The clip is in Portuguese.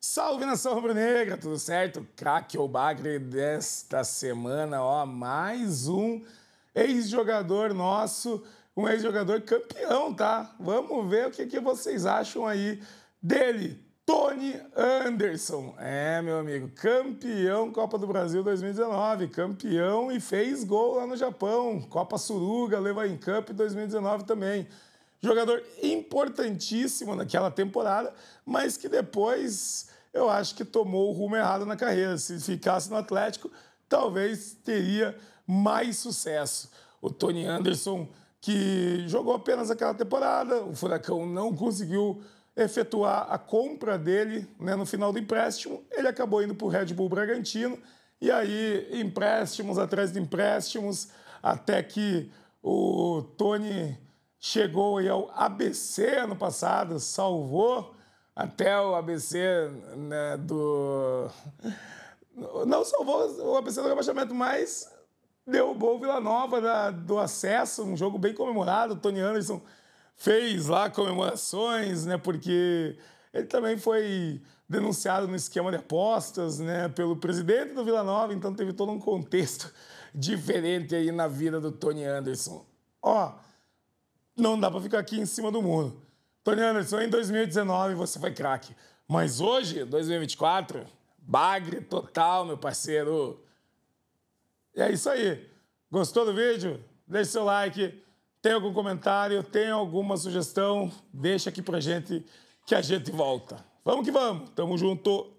Salve nação rubro-negra, tudo certo? Craque ou bagre desta semana, ó, mais um ex-jogador nosso, um ex-jogador campeão, tá? Vamos ver o que, que vocês acham aí dele, Tony Anderson. É, meu amigo, campeão Copa do Brasil 2019, campeão e fez gol lá no Japão, Copa Suruga, Levain Cup 2019 também. Jogador importantíssimo naquela temporada, mas que depois eu acho que tomou o rumo errado na carreira. Se ficasse no Atlético, talvez teria mais sucesso. O Tony Anderson, que jogou apenas aquela temporada, o Furacão não conseguiu efetuar a compra dele né, no final do empréstimo, ele acabou indo para o Red Bull Bragantino. E aí, empréstimos atrás de empréstimos, até que o Tony chegou ao ABC ano passado, salvou até o ABC né, do. Não salvou o ABC do rebaixamento, mas derrubou o Vila Nova da, né, do acesso, um jogo bem comemorado. O Tony Anderson fez lá comemorações, né? Porque ele também foi denunciado no esquema de apostas, né? Pelo presidente do Vila Nova, então teve todo um contexto diferente aí na vida do Tony Anderson. Ó não dá para ficar aqui em cima do mundo, Tony Anderson, em 2019 você foi craque. Mas hoje, 2024, bagre total, meu parceiro. E é isso aí. Gostou do vídeo? Deixe seu like. Tem algum comentário? Tem alguma sugestão? Deixa aqui pra gente que a gente volta. Vamos que vamos. Tamo junto.